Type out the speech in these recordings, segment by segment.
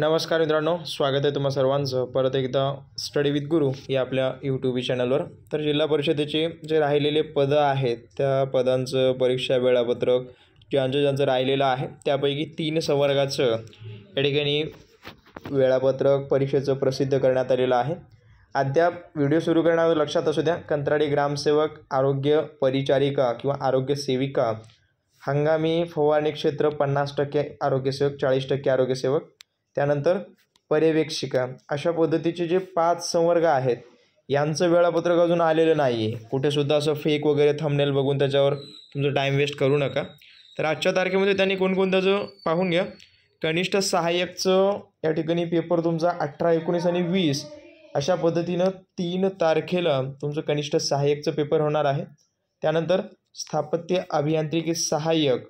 नमस्कार मित्रांनो स्वागत आहे तुम्हा सर्वांचं परत एकदा स्टडी विथ गुरु या आपल्या यूट्यूब चॅनलवर तर जिल्हा परिषदेचे जे राहिलेले पदं आहेत त्या पदांचं परीक्षा वेळापत्रक ज्यांचं ज्यांचं राहिलेलं आहे त्यापैकी तीन संवर्गाचं या ठिकाणी वेळापत्रक परीक्षेचं प्रसिद्ध करण्यात आलेलं आहे अद्याप व्हिडिओ सुरू करण्यावर लक्षात असू द्या कंत्राडी ग्रामसेवक आरोग्य परिचारिका किंवा आरोग्य सेविका हंगामी फवारणी क्षेत्र पन्नास टक्के आरोग्यसेवक चाळीस टक्के आरोग्यसेवक त्यानंतर पर्यवेक्षिका अशा पद्धतीचे जे पाच संवर्ग आहेत यांचं वेळापत्रक अजून आलेलं नाही आहे कुठेसुद्धा असं फेक वगैरे थंबनेल बघून त्याच्यावर तुमचं टाईम वेस्ट करू नका तर आजच्या तारखेमध्ये त्यांनी कोणकोणत्याचं जो पाहून घ्या कनिष्ठ सहाय्यकचं या ठिकाणी पेपर तुमचा अठरा एकोणीस आणि वीस अशा पद्धतीनं तीन तारखेला तुमचं कनिष्ठ सहाय्यकचं पेपर होणार आहे त्यानंतर स्थापत्य अभियांत्रिकी सहाय्यक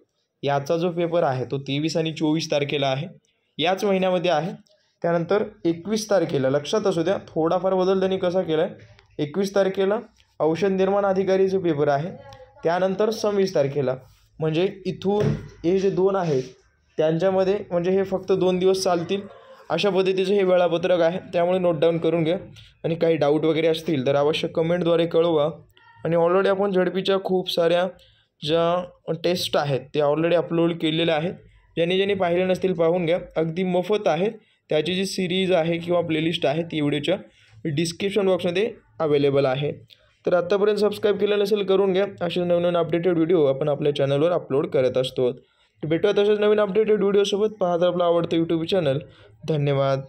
याचा जो पेपर आहे तो तेवीस आणि चोवीस तारखेला आहे याच महिन्यामध्ये आहे त्यानंतर एकवीस तारखेला लक्षात असू द्या थोडाफार बदल त्यांनी कसा केला आहे एकवीस तारखेला औषध निर्माण अधिकारीचे पेपर आहे त्यानंतर सव्वीस तारखेला म्हणजे इथून हे जे दोन आहेत त्यांच्यामध्ये म्हणजे हे फक्त दोन दिवस चालतील अशा पद्धतीचं हे वेळापत्रक आहे त्यामुळे नोट डाऊन करून घ्या आणि काही डाऊट वगैरे असतील तर आवश्यक कमेंटद्वारे कळवा आणि ऑलरेडी आपण झडपीच्या खूप साऱ्या ज्या टेस्ट आहेत त्या ऑलरेडी अपलोड केलेल्या आहेत ज्यांनी ज्यांनी पाहिले नसतील पाहून घ्या अगदी मोफत आहेत त्याची जी सिरीज आहे किंवा प्लेलिस्ट आहे ती व्हिडिओच्या डिस्क्रिप्शन बॉक्समध्ये अवेलेबल आहे तर आत्तापर्यंत सबस्क्राईब केलं नसेल करून घ्या असे नवीन अपडेटेड व्हिडिओ आपण आपल्या चॅनलवर अपलोड करत असतो भेटूया तसेच नवीन अपडेटेड व्हिडिओसोबत पाहता आपला आवडतं यूट्यूब चॅनल धन्यवाद